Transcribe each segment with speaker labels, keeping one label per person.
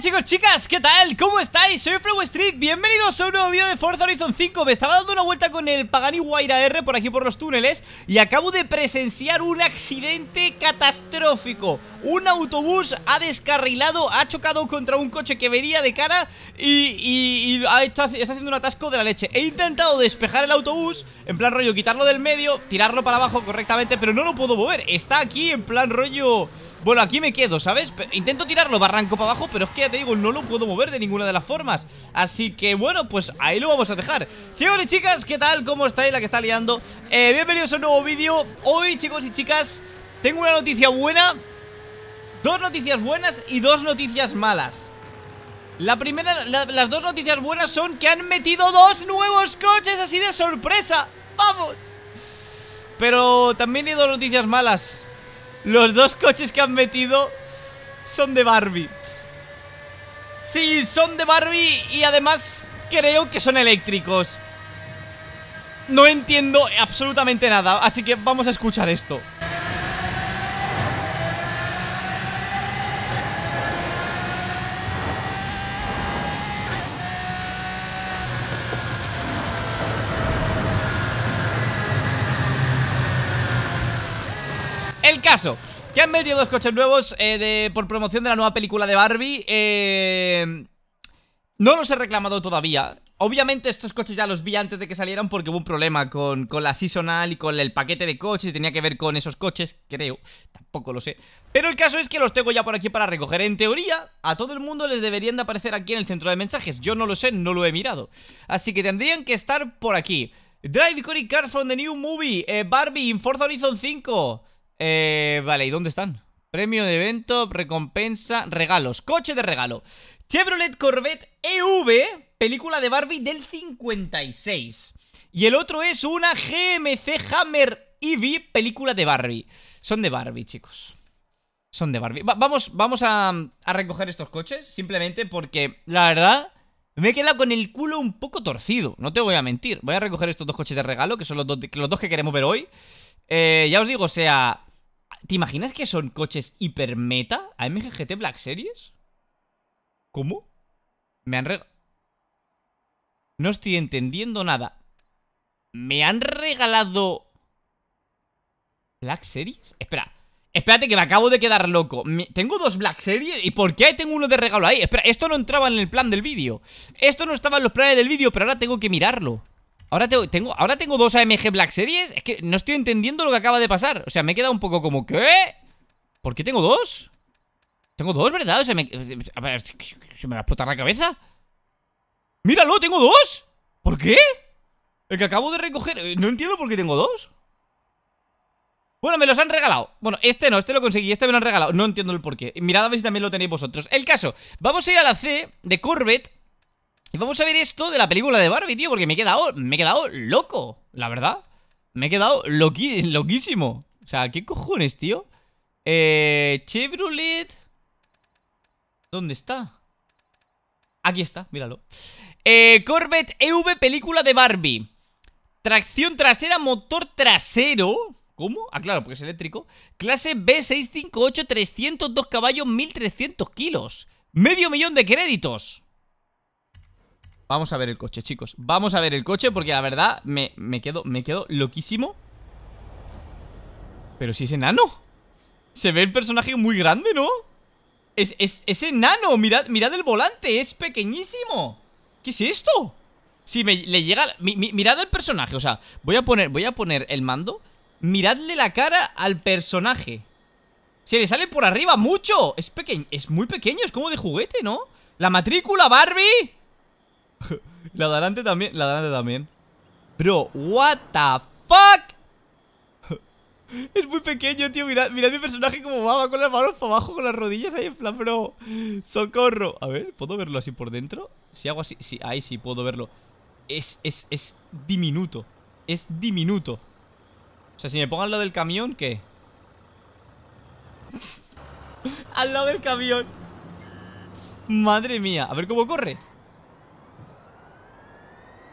Speaker 1: chicos, chicas, ¿qué tal? ¿Cómo estáis? Soy Flow Street, bienvenidos a un nuevo vídeo de Forza Horizon 5 Me estaba dando una vuelta con el Pagani Huayra R por aquí por los túneles Y acabo de presenciar un accidente catastrófico un autobús ha descarrilado, ha chocado contra un coche que venía de cara y, y, está haciendo un atasco de la leche. He intentado despejar el autobús, en plan rollo, quitarlo del medio, tirarlo para abajo correctamente, pero no lo puedo mover. Está aquí en plan rollo... Bueno, aquí me quedo, ¿sabes? Intento tirarlo barranco para abajo, pero es que ya te digo, no lo puedo mover de ninguna de las formas Así que, bueno, pues ahí lo vamos a dejar Chicos y chicas, ¿qué tal? ¿Cómo estáis? La que está liando eh, Bienvenidos a un nuevo vídeo Hoy, chicos y chicas, tengo una noticia buena Dos noticias buenas y dos noticias malas la primera, las dos noticias buenas son que han metido dos nuevos coches así de sorpresa ¡Vamos! Pero también hay dos noticias malas Los dos coches que han metido son de Barbie Sí, son de Barbie y además creo que son eléctricos No entiendo absolutamente nada, así que vamos a escuchar esto que han vendido dos coches nuevos eh, por promoción de la nueva película de Barbie. Eh, no los he reclamado todavía. Obviamente estos coches ya los vi antes de que salieran porque hubo un problema con, la seasonal y con el paquete de coches. Tenía que ver con esos coches, creo. Tampoco lo sé. Pero el caso es que los tengo ya por aquí para recoger. En teoría, a todo el mundo les deberían de aparecer aquí en el centro de mensajes. Yo no lo sé, no lo he mirado. Así que tendrían que estar por aquí. Drive Cory cart from the New Movie. Eh, Barbie in Forza Horizon 5. Eh, vale, ¿y dónde están? Premio de evento, recompensa, regalos, coche de regalo. Chevrolet Corvette EV, película de Barbie del 56. Y el otro es una GMC Hammer EV, película de Barbie. Son de Barbie, chicos. Son de Barbie. vamos vamos a, recoger estos coches, simplemente porque, la verdad, me he quedado con el culo un poco torcido. No te voy a mentir. Voy a recoger estos dos coches de regalo, que son los, dos, que queremos ver hoy. Eh, ya os digo, o sea, ¿Te imaginas que son coches hiper meta? ¿AMG Black Series? ¿Cómo? Me han regalado... No estoy entendiendo nada. ¿Me han regalado... Black Series? Espera. Espérate que me acabo de quedar loco Tengo dos Black Series ¿Y por qué tengo uno de regalo ahí? Espera, esto no entraba en el plan del vídeo Esto no estaba en los planes del vídeo Pero ahora tengo que mirarlo Ahora tengo, ahora tengo dos AMG Black Series. Es que no estoy entendiendo lo que acaba de pasar. O sea, me he quedado un poco como, ¿qué? ¿Por qué tengo dos? Tengo dos, ¿verdad? O sea, me, a ver, se me va a explotar la cabeza. ¡Míralo! ¡Tengo dos! ¿Por qué? El que acabo de recoger. Eh, no entiendo por qué tengo dos. Bueno, me los han regalado Bueno, este no, este lo conseguí, este me lo han regalado No entiendo el porqué Mirad a ver si también lo tenéis vosotros El caso, vamos a ir a la C de Corvette y vamos a ver esto de la película de Barbie, tío, porque me he quedado, me he quedado loco, la verdad. Me he quedado loquísimo. O sea, ¿qué cojones, tío? Eh, Chevrolet... ¿Dónde está? Aquí está, míralo. Eh, Corvette EV, película de Barbie. Tracción trasera, motor trasero. ¿Cómo? Ah, claro, porque es eléctrico. Clase B658, 302 caballos, 1300 kilos. Medio millón de créditos. Vamos a ver el coche, chicos Vamos a ver el coche porque la verdad me, quedo me quedo loquísimo Pero si es enano Se ve el personaje muy grande, ¿no? Es, es, es enano, mirad, mirad el volante Es pequeñísimo ¿Qué es esto? Si me, le llega... mirad el personaje, o sea Voy a poner, voy a poner el mando Miradle la cara al personaje Se le sale por arriba mucho Es pequeño, es muy pequeño, es como de juguete, ¿no? La matrícula, Barbie la de adelante también, la de adelante también Bro, what the fuck Es muy pequeño, tío, mirad, mi personaje como va con las manos para abajo, con las rodillas ahí en plan, bro Socorro A ver, ¿puedo verlo así por dentro? Si hago así, sí, ahí sí puedo verlo es, es, es diminuto Es diminuto O sea, si me pongo al lado del camión, ¿qué? al lado del camión Madre mía, a ver cómo corre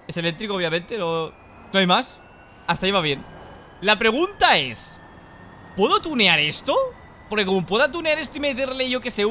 Speaker 1: es eléctrico, obviamente no, hay más Hasta ahí va bien La pregunta es ¿Puedo tunear esto? Porque como pueda tunear esto y meterle yo que sé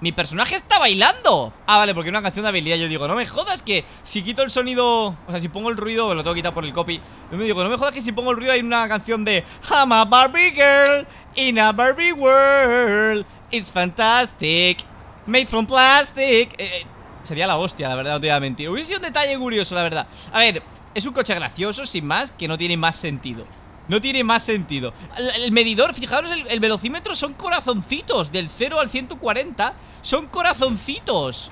Speaker 1: Mi personaje está bailando Ah, vale, porque es una canción de habilidad Yo digo, no me jodas que si quito el sonido O sea, si pongo el ruido, lo tengo quitado por el copy Yo me digo, no me jodas que si pongo el ruido hay una canción de I'm a Barbie girl In a Barbie world It's fantastic Made from plastic eh, eh Sería la hostia, la verdad, no te voy a mentir Hubiese un detalle curioso, la verdad A ver, es un coche gracioso, sin más, que no tiene más sentido no tiene más sentido El, medidor, fijaros, el, velocímetro son corazoncitos Del 0 al 140 Son corazoncitos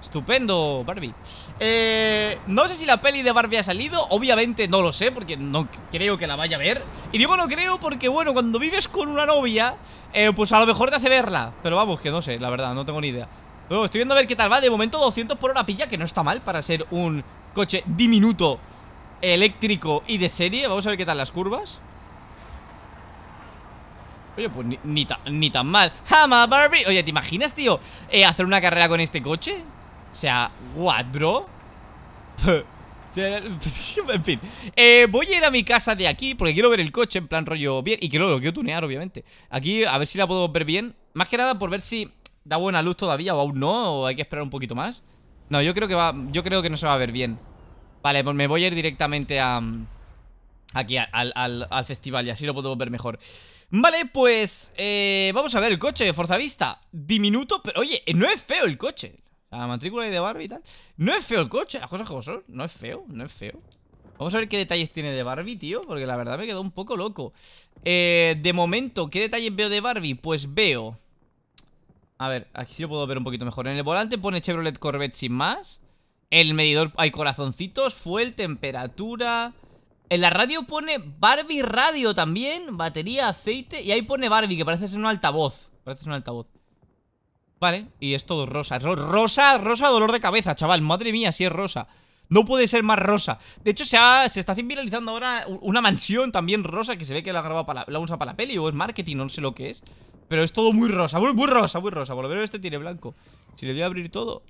Speaker 1: Estupendo, Barbie eh, No sé si la peli de Barbie ha salido Obviamente no lo sé, porque no creo que la vaya a ver Y digo no creo porque, bueno, cuando vives con una novia eh, Pues a lo mejor te hace verla Pero vamos, que no sé, la verdad, no tengo ni idea Oh, estoy viendo a ver qué tal va. De momento 200 por hora pilla, que no está mal para ser un coche diminuto, eléctrico y de serie. Vamos a ver qué tal las curvas. Oye, pues ni, tan mal. ¡Hama Barbie! Oye, ¿te imaginas, tío, eh, hacer una carrera con este coche? O sea, what, bro? en fin, eh, voy a ir a mi casa de aquí porque quiero ver el coche en plan rollo bien y que luego lo quiero tunear, obviamente. Aquí, a ver si la puedo ver bien. Más que nada por ver si ¿Da buena luz todavía o aún no? ¿O hay que esperar un poquito más? No, yo creo que va. Yo creo que no se va a ver bien. Vale, pues me voy a ir directamente a. Mm, aquí al, festival y así lo puedo ver mejor. Vale, pues. Eh, vamos a ver el coche de Vista, Diminuto, pero oye, eh, no es feo el coche. La matrícula de Barbie y tal. No es feo el coche, las ah, cosas como No es feo, no es feo. Vamos a ver qué detalles tiene de Barbie, tío Porque la verdad me quedó un poco loco eh, De momento, ¿qué detalles veo de Barbie? Pues veo a ver, aquí sí lo puedo ver un poquito mejor. En el volante pone Chevrolet Corvette sin más. El medidor hay corazoncitos, fuel, temperatura... En la radio pone Barbie radio también, batería, aceite... Y ahí pone Barbie, que parece ser un altavoz. Parece ser un altavoz. Vale, y es todo rosa. Rosa, rosa, dolor de cabeza, chaval. Madre mía, si es rosa. No puede ser más rosa. De hecho, se, se está viralizando ahora una mansión también rosa que se ve que la, graba para la, usa para la peli o es marketing, no sé lo que es. Pero es todo muy rosa, muy, muy rosa, muy rosa. Por lo menos este tiene blanco. Si le doy a abrir todo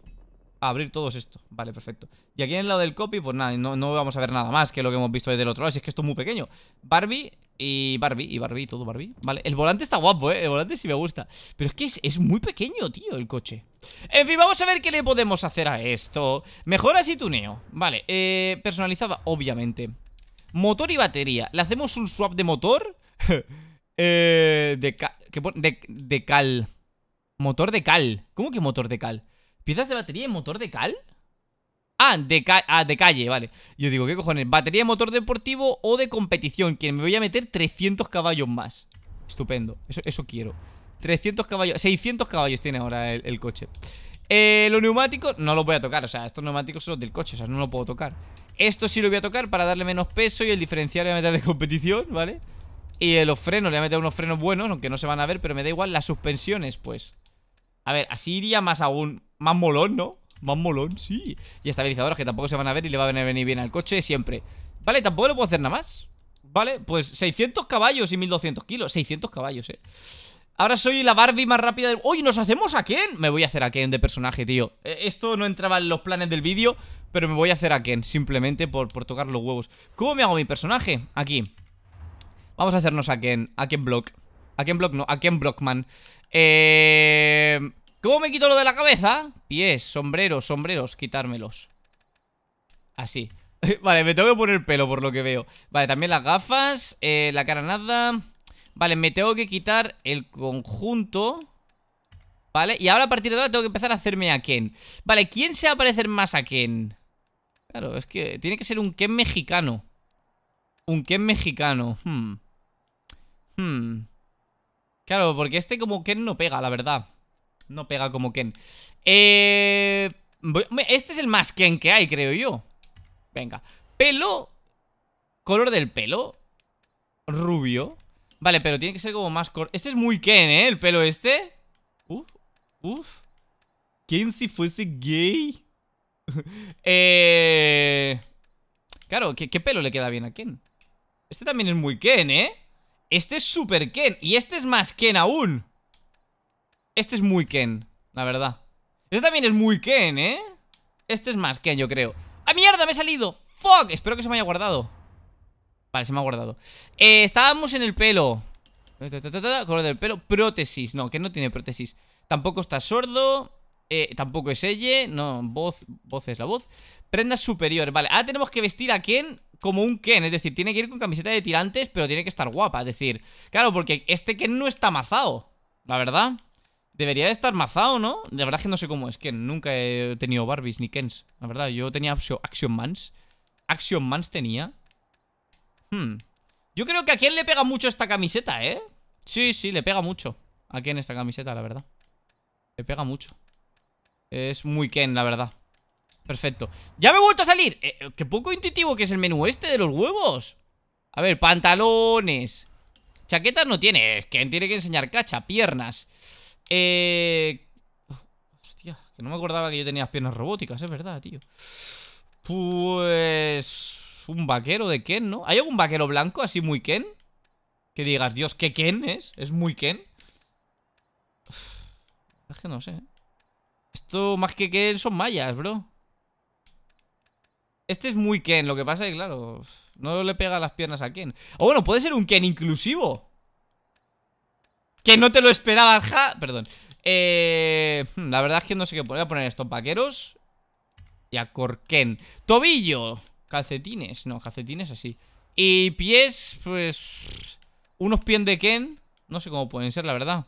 Speaker 1: abrir todo esto. Vale, perfecto. Y aquí en el lado del copy, pues nada, no, no, vamos a ver nada más que lo que hemos visto desde el otro lado. Si es que esto es muy pequeño. Barbie y Barbie y Barbie, todo Barbie. Vale, el volante está guapo, ¿eh? El volante sí me gusta. Pero es que es, muy pequeño, tío, el coche. En fin, vamos a ver qué le podemos hacer a esto. Mejoras y tuneo. Vale, eh, personalizada, obviamente. Motor y batería. ¿Le hacemos un swap de motor? eh, de, de cal. Motor de cal. ¿Cómo que motor de cal? ¿Piezas de batería y motor de cal? Ah de, ah, de calle, vale Yo digo, ¿qué cojones? ¿Batería de motor deportivo o de competición? Que me voy a meter 300 caballos más Estupendo, eso, quiero 300 caballos, 600 caballos tiene ahora el, coche eh, Los neumáticos, no los voy a tocar O sea, estos neumáticos son los del coche, o sea, no lo puedo tocar Esto sí lo voy a tocar para darle menos peso Y el diferencial le voy a meter de competición, ¿vale? Y eh, los frenos, le voy a meter unos frenos buenos Aunque no se van a ver, pero me da igual Las suspensiones, pues a ver, así iría más aún más molón, ¿no? Más molón, sí Y estabilizadores que tampoco se van a ver y le va a venir bien al coche siempre Vale, tampoco le puedo hacer nada más Vale, pues 600 caballos y 1200 kilos 600 caballos, eh Ahora soy la Barbie más rápida de ¡Uy, nos hacemos a Ken! Me voy a hacer a Ken de personaje, tío e, Esto no entraba en los planes del vídeo Pero me voy a hacer a Ken, simplemente por, por tocar los huevos ¿Cómo me hago mi personaje? Aquí Vamos a hacernos a Ken, a Ken Block A Ken Block no, a Ken Brockman Eh... ¿Cómo me quito lo de la cabeza? Pies, sombreros, sombreros, quitármelos Así Vale, me tengo que poner pelo por lo que veo Vale, también las gafas, eh, la cara nada Vale, me tengo que quitar el conjunto Vale, y ahora a partir de ahora tengo que empezar a hacerme a Ken Vale, ¿quién se va a parecer más a Ken? Claro, es que tiene que ser un Ken mexicano Un Ken mexicano Hmm Hmm Claro, porque este como Ken no pega, la verdad no pega como Ken. Eh, este es el más Ken que hay, creo yo. Venga. Pelo. Color del pelo. Rubio. Vale, pero tiene que ser como más corto. Este es muy Ken, ¿eh? El pelo este. Uf, uf. ¿Quién si fuese gay? eh... Claro, ¿qué, ¿qué, pelo le queda bien a Ken? Este también es muy Ken, ¿eh? Este es super Ken. Y este es más Ken aún. Este es muy Ken, la verdad Este también es muy Ken, ¿eh? Este es más Ken, yo creo ¡Ah, mierda! ¡Me he salido! ¡Fuck! Espero que se me haya guardado Vale, se me ha guardado eh, Estábamos en el pelo Color del pelo Prótesis No, que no tiene prótesis Tampoco está sordo eh, Tampoco es ella No, voz Voz es la voz Prenda superior, Vale, ahora tenemos que vestir a Ken como un Ken Es decir, tiene que ir con camiseta de tirantes Pero tiene que estar guapa Es decir, claro, porque este Ken no está amazado La verdad Debería de estar mazado, ¿no? De verdad que no sé cómo es que nunca he tenido Barbies ni Kens. La verdad, yo tenía Action Mans. Action Mans tenía. Hmm. Yo creo que a Ken le pega mucho esta camiseta, ¿eh? Sí, sí, le pega mucho. A Ken esta camiseta, la verdad. Le pega mucho. Es muy Ken, la verdad. Perfecto. ¡Ya me he vuelto a salir! Eh, eh, ¡Qué poco intuitivo que es el menú este de los huevos! A ver, pantalones. Chaquetas no tiene. Ken tiene que enseñar cacha. Piernas. Eh... Hostia, que no me acordaba que yo tenía piernas robóticas, es verdad, tío. Pues... Un vaquero de Ken, ¿no? ¿Hay algún vaquero blanco así muy Ken? Que digas, Dios, ¿qué Ken es? ¿Es muy Ken? es que no sé. ¿eh? Esto más que Ken son mayas, bro. Este es muy Ken, lo que pasa es que, claro, no le pega las piernas a Ken. O bueno, puede ser un Ken inclusivo. Que no te lo esperabas, ja. Perdón. Eh, la verdad es que no sé qué poner. Voy a poner esto: paqueros Y a Corquén. Tobillo. Calcetines. No, calcetines así. Y pies, pues. Unos pies de Ken. No sé cómo pueden ser, la verdad.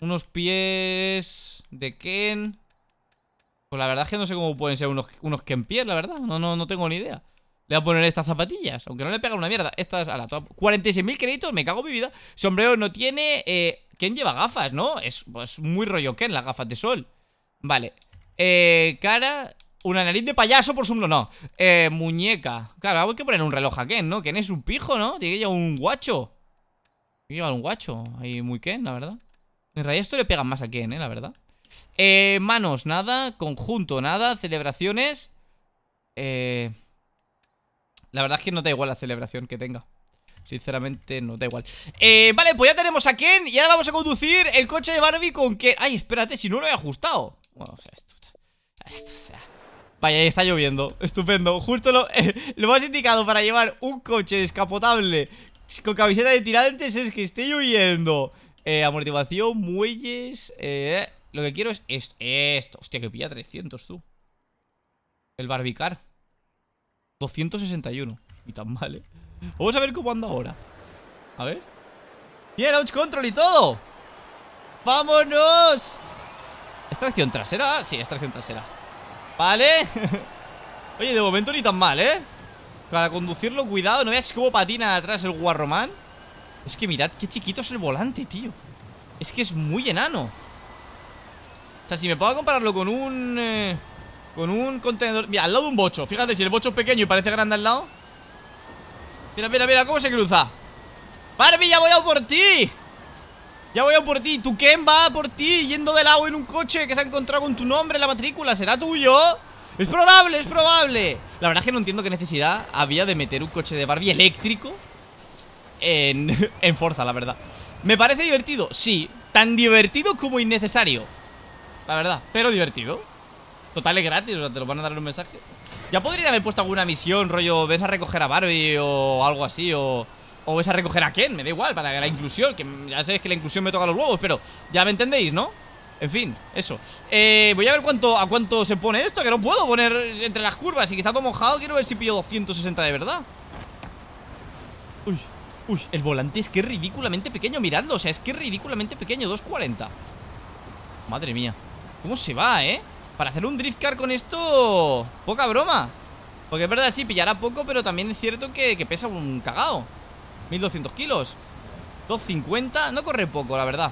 Speaker 1: Unos pies de Ken. Pues la verdad es que no sé cómo pueden ser unos, unos Ken pies, la verdad. No, no, no tengo ni idea. Le voy a poner estas zapatillas, aunque no le pegan una mierda. Estas a la top. 46.000 créditos, me cago en mi vida. Sombrero no tiene. Eh, ¿Quién lleva gafas, no? Es pues, muy rollo Ken, las gafas de sol. Vale. Eh, cara. Una nariz de payaso por su... No, Eh, muñeca. Claro, hay que poner un reloj a Ken, ¿no? Ken es un pijo, ¿no? Tiene que llevar un guacho. Tiene que llevar un guacho. Ahí muy Ken, la verdad. En realidad esto le pega más a Ken, ¿eh? La verdad. Eh, manos, nada. Conjunto, nada. Celebraciones. Eh... La verdad es que no da igual la celebración que tenga Sinceramente, no da igual eh, Vale, pues ya tenemos a Ken Y ahora vamos a conducir el coche de Barbie con Ken Ay, espérate, si no lo he ajustado Bueno, o sea, esto, esto sea. Vaya, está lloviendo, estupendo Justo lo, eh, lo más indicado para llevar un coche descapotable Con camiseta de tirantes es que esté lloviendo eh, amortiguación, muelles eh, Lo que quiero es esto, esto. Hostia, que pilla 300 tú El barbicar 261. Y tan mal, ¿eh? Vamos a ver cómo anda ahora. A ver. el launch control y todo! ¡Vámonos! Extracción trasera? Sí, extracción trasera. Vale. Oye, de momento ni tan mal, ¿eh? Para conducirlo, cuidado. No veas cómo patina atrás el guarromán. Es que mirad qué chiquito es el volante, tío. Es que es muy enano. O sea, si me puedo compararlo con un... Eh, con un contenedor... Mira, al lado de un bocho Fíjate, si el bocho es pequeño y parece grande al lado Mira, mira, mira, cómo se cruza Barbie, ya voy a por ti Ya voy a por ti Tu Ken va por ti Yendo de lado en un coche Que se ha encontrado con tu nombre en la matrícula ¿Será tuyo? Es probable, es probable La verdad es que no entiendo qué necesidad había de meter un coche de Barbie eléctrico En, en Forza, la verdad ¿Me parece divertido? Sí Tan divertido como innecesario La verdad, pero divertido Total es gratis, o sea, te lo van a dar en un mensaje Ya podrían haber puesto alguna misión, rollo Ves a recoger a Barbie o algo así O, o ves a recoger a Ken, me da igual Para la inclusión, que ya sabéis que la inclusión me toca los huevos Pero ya me entendéis, ¿no? En fin, eso eh, Voy a ver cuánto a cuánto se pone esto Que no puedo poner entre las curvas Y que está todo mojado, quiero ver si pillo 260 de verdad Uy, uy, el volante es que ridículamente pequeño Miradlo, o sea, es que ridículamente pequeño 240 Madre mía, ¿cómo se va, eh? Para hacer un drift car con esto Poca broma Porque es verdad, sí, pillará poco Pero también es cierto que, pesa un cagao 1200 kilos 250, no corre poco, la verdad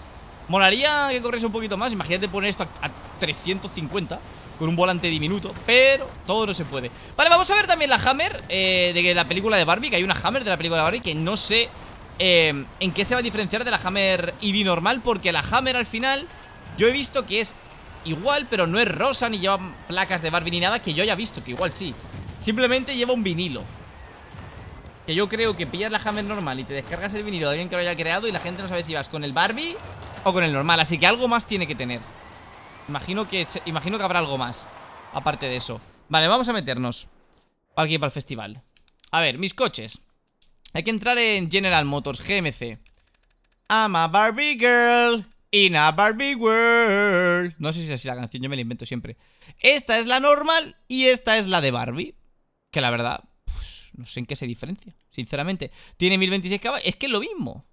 Speaker 1: Molaría que corriese un poquito más Imagínate poner esto a, 350 con un volante diminuto, pero todo no se puede Vale, vamos a ver también la Hammer eh, de la película de Barbie, que hay una Hammer de la película de Barbie que no sé em, en qué se va a diferenciar de la Hammer EV normal, porque la Hammer al final yo he visto que es igual, pero no es rosa ni lleva placas de Barbie ni nada que yo haya visto, que igual sí. Simplemente lleva un vinilo. Que yo creo que pillas la Hammer normal y te descargas el vinilo de alguien que lo haya creado y la gente no sabe si vas con el Barbie o con el normal. Así que algo más tiene que tener. Imagino que, imagino que habrá algo más. Aparte de eso. Vale, vamos a meternos. Para aquí, para el festival. A ver, mis coches. Hay que entrar en General Motors, GMC. Ama, Barbie girl. In a Barbie World. No sé si es así la canción, yo me la invento siempre. Esta es la normal y esta es la de Barbie. Que la verdad, pues, no sé en qué se diferencia, sinceramente. Tiene 1026 caballos, es que es lo mismo.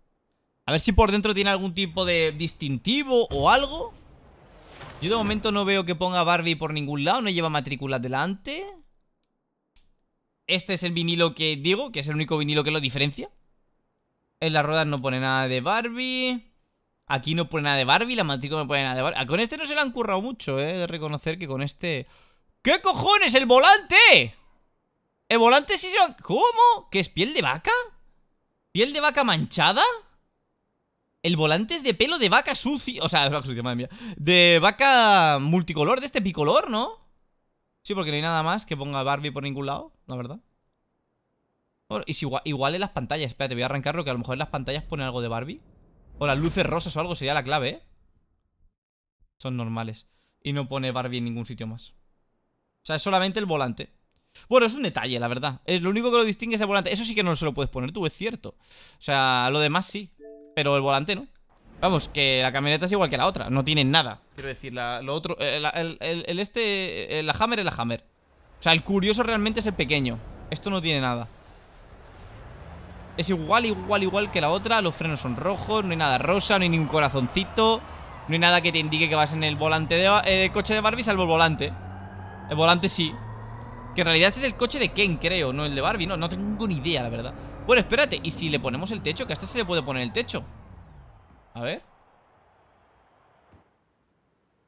Speaker 1: A ver si por dentro tiene algún tipo de distintivo o algo. Yo de momento no veo que ponga Barbie por ningún lado, no lleva matrícula delante. Este es el vinilo que digo, que es el único vinilo que lo diferencia. En las ruedas no pone nada de Barbie. Aquí no pone nada de Barbie, la matrícula no pone nada de Barbie. Ah, con este no se le han currado mucho, eh, de reconocer que con este... ¿Qué cojones? ¡El volante! El volante sí se lo... ¿Cómo? ¿Qué es piel de vaca? ¿Piel de vaca manchada? El volante es de pelo de vaca sucio. O sea, de vaca sucia, madre mía. De vaca multicolor, de este picolor, ¿no? Sí, porque no hay nada más que ponga Barbie por ningún lado, la verdad. Bueno, y si igual, igual en las pantallas. Espérate, voy a arrancarlo, que a lo mejor en las pantallas pone algo de Barbie. O las luces rosas o algo sería la clave, ¿eh? Son normales. Y no pone Barbie en ningún sitio más. O sea, es solamente el volante. Bueno, es un detalle, la verdad. Es lo único que lo distingue es el volante. Eso sí que no se lo puedes poner tú, es cierto. O sea, lo demás sí. Pero el volante no. Vamos, que la camioneta es igual que la otra. No tiene nada. Quiero decir, lo otro... Eh, el, este... Eh, la Hammer es la Hammer. O sea, el curioso realmente es el pequeño. Esto no tiene nada. Es igual, igual, igual que la otra. Los frenos son rojos, no hay nada rosa, no hay ningún corazoncito. No hay nada que te indique que vas en el volante de, eh, coche de Barbie, salvo el volante. El volante sí. Que en realidad este es el coche de Ken, creo, no el de Barbie. No, tengo ni idea, la verdad. Bueno, espérate. ¿Y si le ponemos el techo? Que a este se le puede poner el techo. A ver.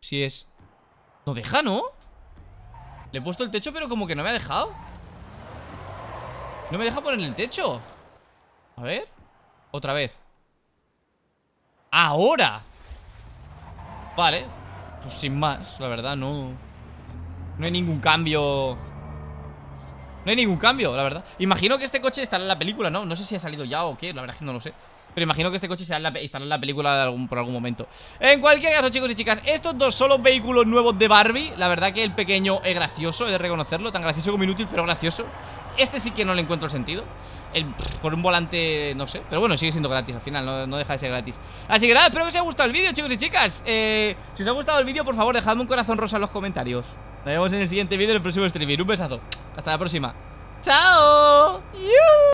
Speaker 1: Si es. No deja, ¿no? Le he puesto el techo, pero como que no me ha dejado. No me deja poner el techo. A ver. Otra vez. ¡Ahora! Vale. Pues sin más, la verdad, no... No hay ningún cambio... No hay ningún cambio, la verdad. Imagino que este coche estará en la película, ¿no? No sé si ha salido ya o qué, la verdad es que no lo sé. Pero imagino que este coche estará en la, en la película por algún momento. En cualquier caso, chicos y chicas, estos dos son los vehículos nuevos de Barbie. La verdad que el pequeño es gracioso, he de reconocerlo. Tan gracioso como inútil, pero gracioso. Este sí que no le encuentro el sentido. El, por un volante, no sé. Pero bueno, sigue siendo gratis al final, no, no, deja de ser gratis. Así que nada, espero que os haya gustado el vídeo, chicos y chicas. Eh, si os ha gustado el vídeo, por favor, dejadme un corazón rosa en los comentarios. Nos vemos en el siguiente vídeo, en el próximo streaming. Un besazo. Hasta la próxima. ¡Chao!